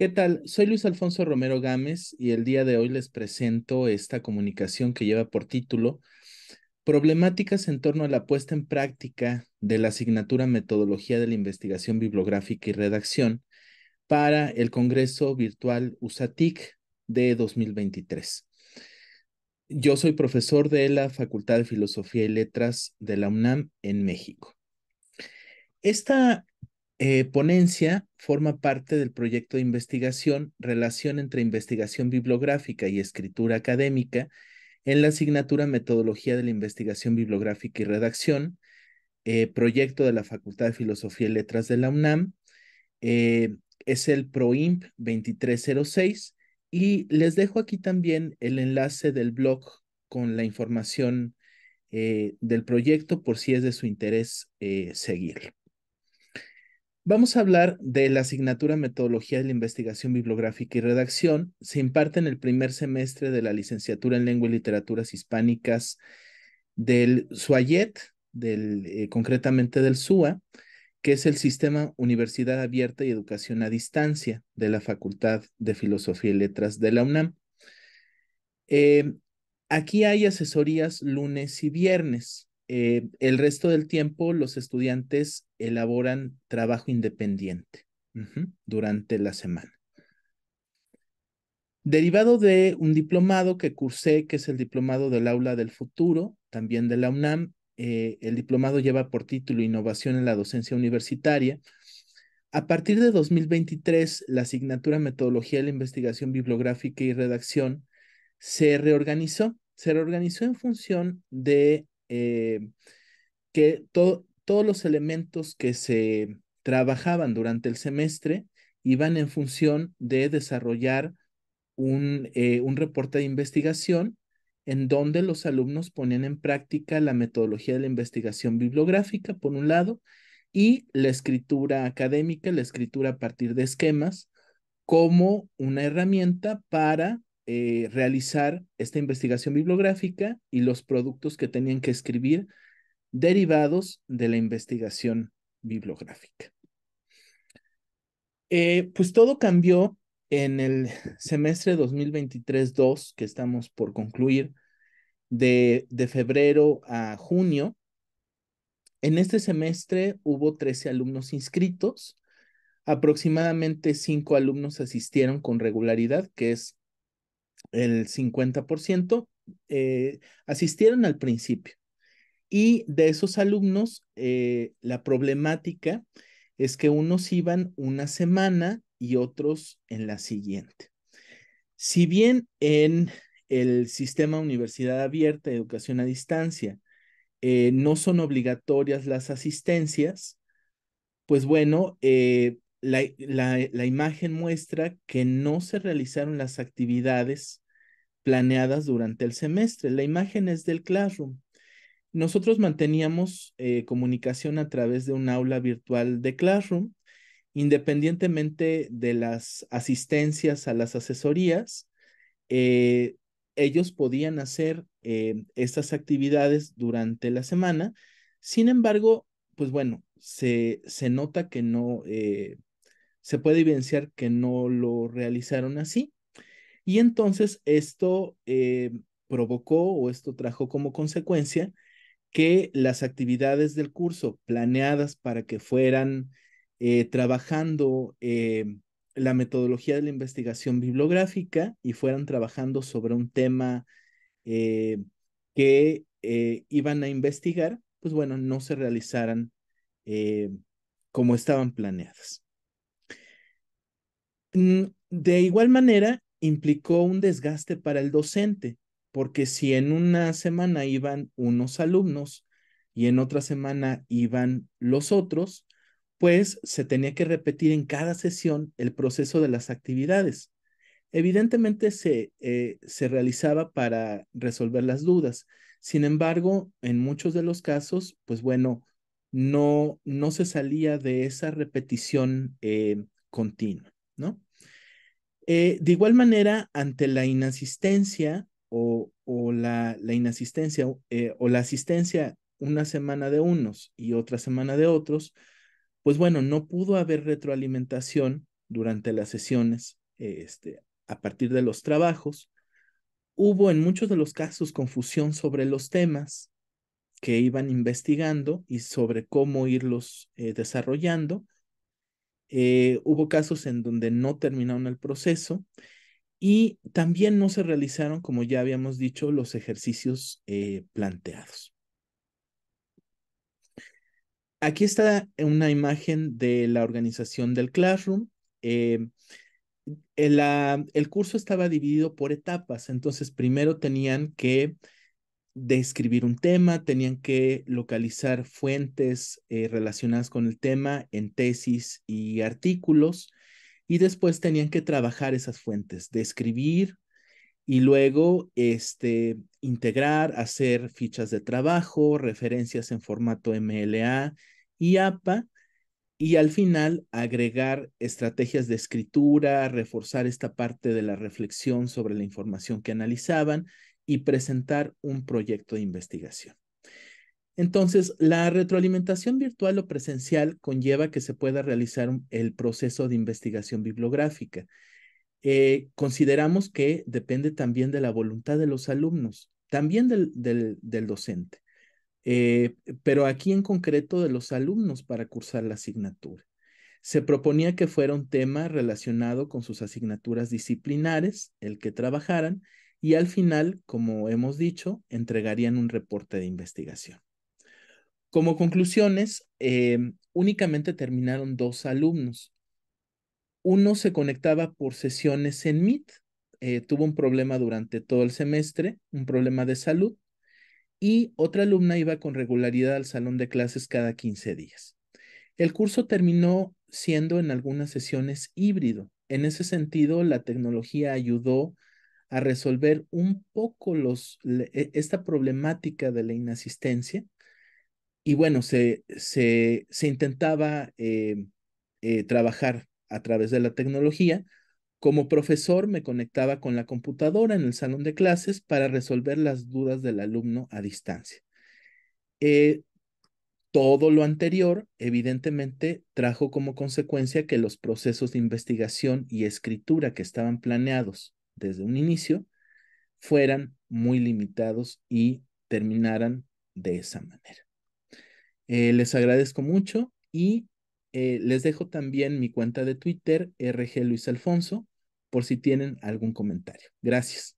¿Qué tal? Soy Luis Alfonso Romero Gámez y el día de hoy les presento esta comunicación que lleva por título Problemáticas en torno a la puesta en práctica de la asignatura Metodología de la Investigación Bibliográfica y Redacción para el Congreso Virtual USATIC de 2023. Yo soy profesor de la Facultad de Filosofía y Letras de la UNAM en México. Esta eh, ponencia forma parte del proyecto de investigación Relación entre investigación bibliográfica y escritura académica en la asignatura Metodología de la Investigación Bibliográfica y Redacción, eh, proyecto de la Facultad de Filosofía y Letras de la UNAM. Eh, es el PROIMP 2306 y les dejo aquí también el enlace del blog con la información del proyecto por si es de su interés seguirlo. Vamos a hablar de la asignatura Metodología de la Investigación Bibliográfica y Redacción. Se imparte en el primer semestre de la licenciatura en Lengua y Literaturas Hispánicas del SUAYET, del, eh, concretamente del SUA, que es el Sistema Universidad Abierta y Educación a Distancia de la Facultad de Filosofía y Letras de la UNAM. Eh, aquí hay asesorías lunes y viernes. Eh, el resto del tiempo los estudiantes elaboran trabajo independiente durante la semana. Derivado de un diplomado que cursé, que es el diplomado del aula del futuro, también de la UNAM, eh, el diplomado lleva por título Innovación en la docencia universitaria. A partir de 2023, la asignatura Metodología de la Investigación Bibliográfica y Redacción se reorganizó. Se reorganizó en función de eh, que todos los elementos que se trabajaban durante el semestre iban en función de desarrollar un, eh, un reporte de investigación en donde los alumnos ponían en práctica la metodología de la investigación bibliográfica, por un lado, y la escritura académica, la escritura a partir de esquemas, como una herramienta para eh, realizar esta investigación bibliográfica y los productos que tenían que escribir derivados de la investigación bibliográfica. Eh, pues todo cambió en el semestre 2023-2 que estamos por concluir, de, de febrero a junio. En este semestre hubo 13 alumnos inscritos, aproximadamente 5 alumnos asistieron con regularidad, que es el 50%, eh, asistieron al principio. Y de esos alumnos, eh, la problemática es que unos iban una semana y otros en la siguiente. Si bien en el sistema Universidad Abierta, Educación a Distancia, eh, no son obligatorias las asistencias, pues bueno, la, imagen muestra que no se realizaron las actividades planeadas durante el semestre. La imagen es del Classroom. Nosotros manteníamos eh, comunicación a través de un aula virtual de Classroom, independientemente de las asistencias a las asesorías, eh, ellos podían hacer eh, estas actividades durante la semana. Sin embargo, pues bueno, se, se nota que no, se puede evidenciar que no lo realizaron así. Y entonces esto eh, provocó o esto trajo como consecuencia que las actividades del curso planeadas para que fueran eh, trabajando eh, la metodología de la investigación bibliográfica y fueran trabajando sobre un tema que iban a investigar, pues bueno, no se realizaran como estaban planeadas. Mm, de igual manera, implicó un desgaste para el docente, porque si en una semana iban unos alumnos y en otra semana iban los otros, pues se tenía que repetir en cada sesión el proceso de las actividades. Evidentemente se, eh, realizaba para resolver las dudas. Sin embargo, en muchos de los casos, pues bueno, no, se salía de esa repetición eh, continua. Eh, de igual manera, ante la inasistencia o, la, inasistencia eh, o la asistencia una semana de unos y otra semana de otros, pues bueno, no pudo haber retroalimentación durante las sesiones este, a partir de los trabajos. Hubo en muchos de los casos confusión sobre los temas que iban investigando y sobre cómo irlos eh, desarrollando eh, hubo casos en donde no terminaron el proceso y también no se realizaron, como ya habíamos dicho, los ejercicios eh, planteados. Aquí está una imagen de la organización del Classroom. Eh, el curso estaba dividido por etapas, entonces primero tenían que describir un tema, tenían que localizar fuentes eh, relacionadas con el tema en tesis y artículos, y después tenían que trabajar esas fuentes, describir y luego este, integrar, hacer fichas de trabajo, referencias en formato MLA y APA, y al final agregar estrategias de escritura, reforzar esta parte de la reflexión sobre la información que analizaban y presentar un proyecto de investigación. Entonces, la retroalimentación virtual o presencial conlleva que se pueda realizar el proceso de investigación bibliográfica. Eh, consideramos que depende también de la voluntad de los alumnos, también del, docente, eh, pero aquí en concreto de los alumnos para cursar la asignatura. Se proponía que fuera un tema relacionado con sus asignaturas disciplinares, el que trabajaran, y al final, como hemos dicho, entregarían un reporte de investigación. Como conclusiones, em, únicamente terminaron dos alumnos. Uno se conectaba por sesiones en MIT, eh, tuvo un problema durante todo el semestre, un problema de salud, y otra alumna iba con regularidad al salón de clases cada 15 días. El curso terminó siendo en algunas sesiones híbrido. En ese sentido, la tecnología ayudó a resolver un poco los, e, esta problemática de la inasistencia. Y bueno, se, se, intentaba eh, eh, trabajar a través de la tecnología. Como profesor me conectaba con la computadora en el salón de clases para resolver las dudas del alumno a distancia. Eh, todo lo anterior, evidentemente, trajo como consecuencia que los procesos de investigación y escritura que estaban planeados desde un inicio, fueran muy limitados y terminaran de esa manera. Eh, les agradezco mucho y eh, les dejo también mi cuenta de Twitter, RG Luis Alfonso, por si tienen algún comentario. Gracias.